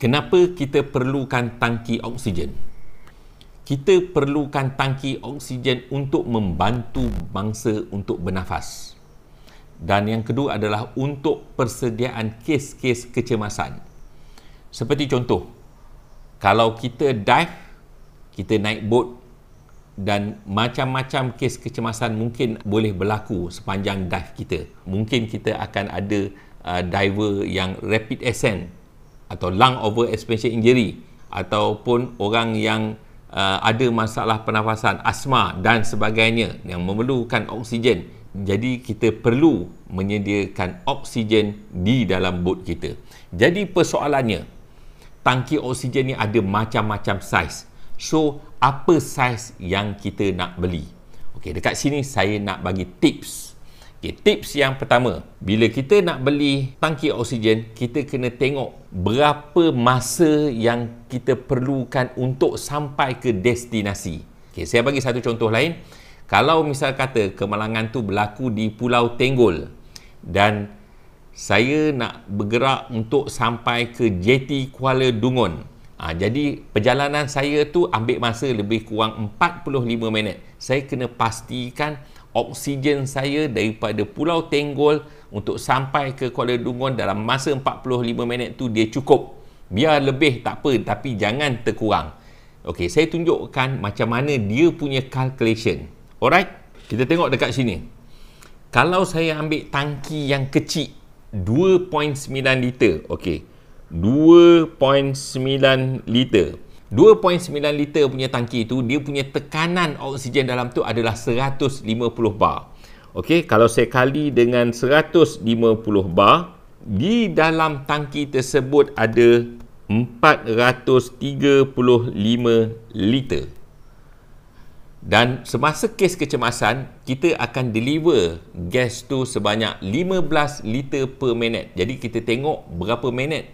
Kenapa kita perlukan tangki oksigen? Kita perlukan tangki oksigen untuk membantu bangsa untuk bernafas. Dan yang kedua adalah untuk persediaan kes-kes kecemasan. Seperti contoh, kalau kita dive, kita naik bot dan macam-macam kes kecemasan mungkin boleh berlaku sepanjang dive kita. Mungkin kita akan ada uh, diver yang rapid ascent atau lung over expansion injury ataupun orang yang uh, ada masalah pernafasan asma dan sebagainya yang memerlukan oksigen jadi kita perlu menyediakan oksigen di dalam bot kita jadi persoalannya tangki oksigen ni ada macam-macam saiz so apa saiz yang kita nak beli Okey, dekat sini saya nak bagi tips Okay, tips yang pertama, bila kita nak beli tangki oksigen, kita kena tengok berapa masa yang kita perlukan untuk sampai ke destinasi. Okay, saya bagi satu contoh lain. Kalau misal kata kemalangan tu berlaku di Pulau Tenggol dan saya nak bergerak untuk sampai ke JT Kuala Dungun. Ha, jadi perjalanan saya tu ambil masa lebih kurang 45 minit. Saya kena pastikan oksigen saya daripada Pulau Tenggol untuk sampai ke Kuala Dungon dalam masa 45 minit tu dia cukup. Biar lebih tak apa tapi jangan terkurang. Okey, saya tunjukkan macam mana dia punya calculation. Alright, kita tengok dekat sini. Kalau saya ambil tangki yang kecil 2.9 liter, okey. 2.9 liter. 2.9 liter punya tangki tu dia punya tekanan oksigen dalam tu adalah 150 bar Okey, kalau saya kali dengan 150 bar di dalam tangki tersebut ada 435 liter dan semasa kes kecemasan kita akan deliver gas tu sebanyak 15 liter per minit jadi kita tengok berapa minit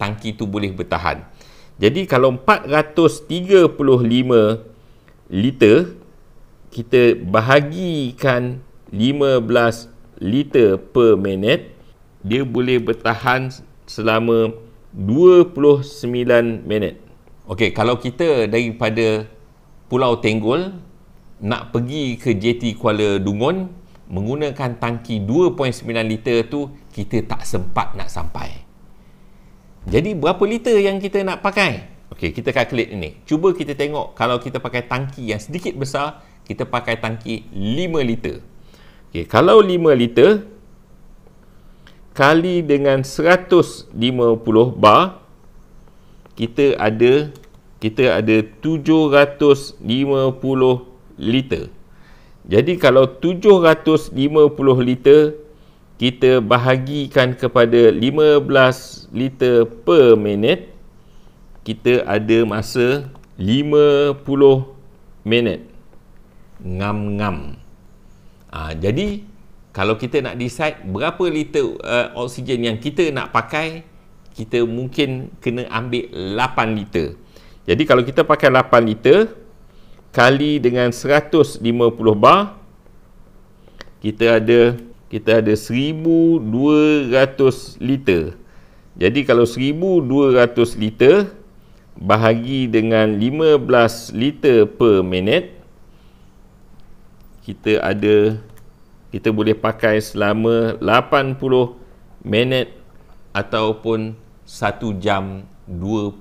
tangki tu boleh bertahan jadi kalau 435 liter kita bahagikan 15 liter per minit dia boleh bertahan selama 29 minit. Okey, kalau kita daripada Pulau Tenggol nak pergi ke JT Kuala Dungun menggunakan tangki 2.9 liter tu kita tak sempat nak sampai. Jadi berapa liter yang kita nak pakai? Okey, kita calculate ini. Cuba kita tengok kalau kita pakai tangki yang sedikit besar, kita pakai tangki 5 liter. Okey, kalau 5 liter kali dengan 150 bar kita ada kita ada 750 liter. Jadi kalau 750 liter kita bahagikan kepada liter per minit kita ada masa 50 minit ngam ngam ah, ha, jadi kalau kita nak decide berapa liter uh, oksigen yang kita nak pakai kita mungkin kena ambil 8 liter jadi kalau kita pakai 8 liter kali dengan 150 bar kita ada kita ada 1200 liter jadi kalau 1200 liter bahagi dengan 15 liter per minit kita ada kita boleh pakai selama 80 minit ataupun 1 jam 20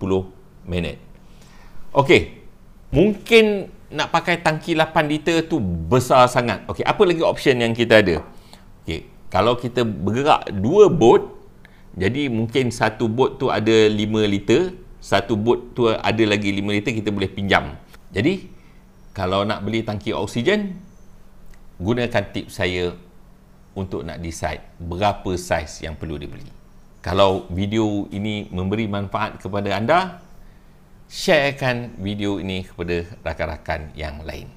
minit. Okey. Mungkin nak pakai tangki 8 liter tu besar sangat. Okey, apa lagi option yang kita ada? Okey, kalau kita bergerak dua boat jadi mungkin satu bot tu ada 5 liter satu bot tu ada lagi 5 liter kita boleh pinjam jadi kalau nak beli tangki oksigen gunakan tip saya untuk nak decide berapa saiz yang perlu dibeli kalau video ini memberi manfaat kepada anda sharekan video ini kepada rakan-rakan yang lain